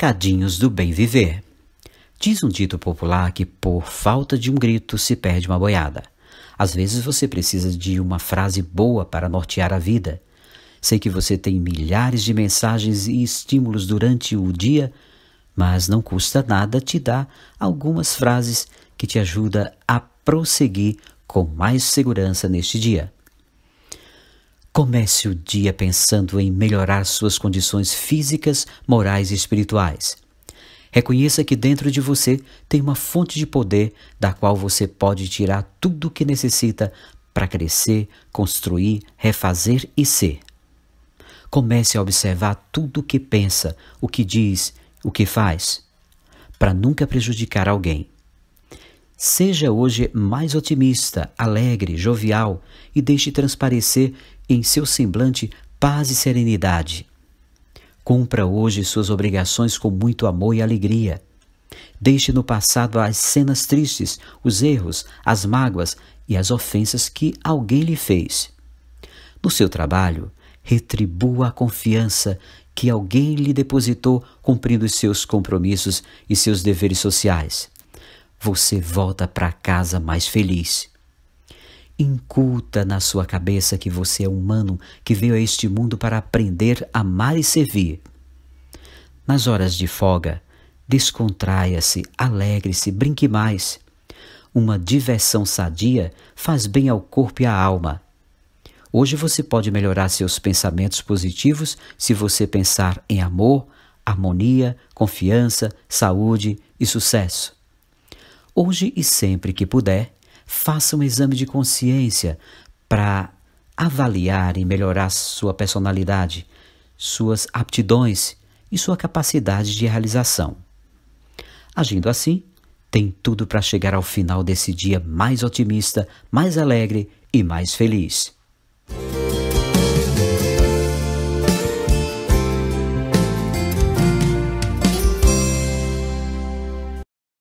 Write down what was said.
Recadinhos do Bem Viver. Diz um dito popular que por falta de um grito se perde uma boiada. Às vezes você precisa de uma frase boa para nortear a vida. Sei que você tem milhares de mensagens e estímulos durante o dia, mas não custa nada te dar algumas frases que te ajudam a prosseguir com mais segurança neste dia. Comece o dia pensando em melhorar suas condições físicas, morais e espirituais. Reconheça que dentro de você tem uma fonte de poder da qual você pode tirar tudo o que necessita para crescer, construir, refazer e ser. Comece a observar tudo o que pensa, o que diz, o que faz, para nunca prejudicar alguém. Seja hoje mais otimista, alegre, jovial e deixe transparecer em seu semblante paz e serenidade. Cumpra hoje suas obrigações com muito amor e alegria. Deixe no passado as cenas tristes, os erros, as mágoas e as ofensas que alguém lhe fez. No seu trabalho, retribua a confiança que alguém lhe depositou cumprindo os seus compromissos e seus deveres sociais. Você volta para casa mais feliz. Inculta na sua cabeça que você é humano que veio a este mundo para aprender, amar e servir. Nas horas de folga, descontraia-se, alegre-se, brinque mais. Uma diversão sadia faz bem ao corpo e à alma. Hoje você pode melhorar seus pensamentos positivos se você pensar em amor, harmonia, confiança, saúde e sucesso. Hoje e sempre que puder, Faça um exame de consciência para avaliar e melhorar sua personalidade, suas aptidões e sua capacidade de realização. Agindo assim, tem tudo para chegar ao final desse dia mais otimista, mais alegre e mais feliz.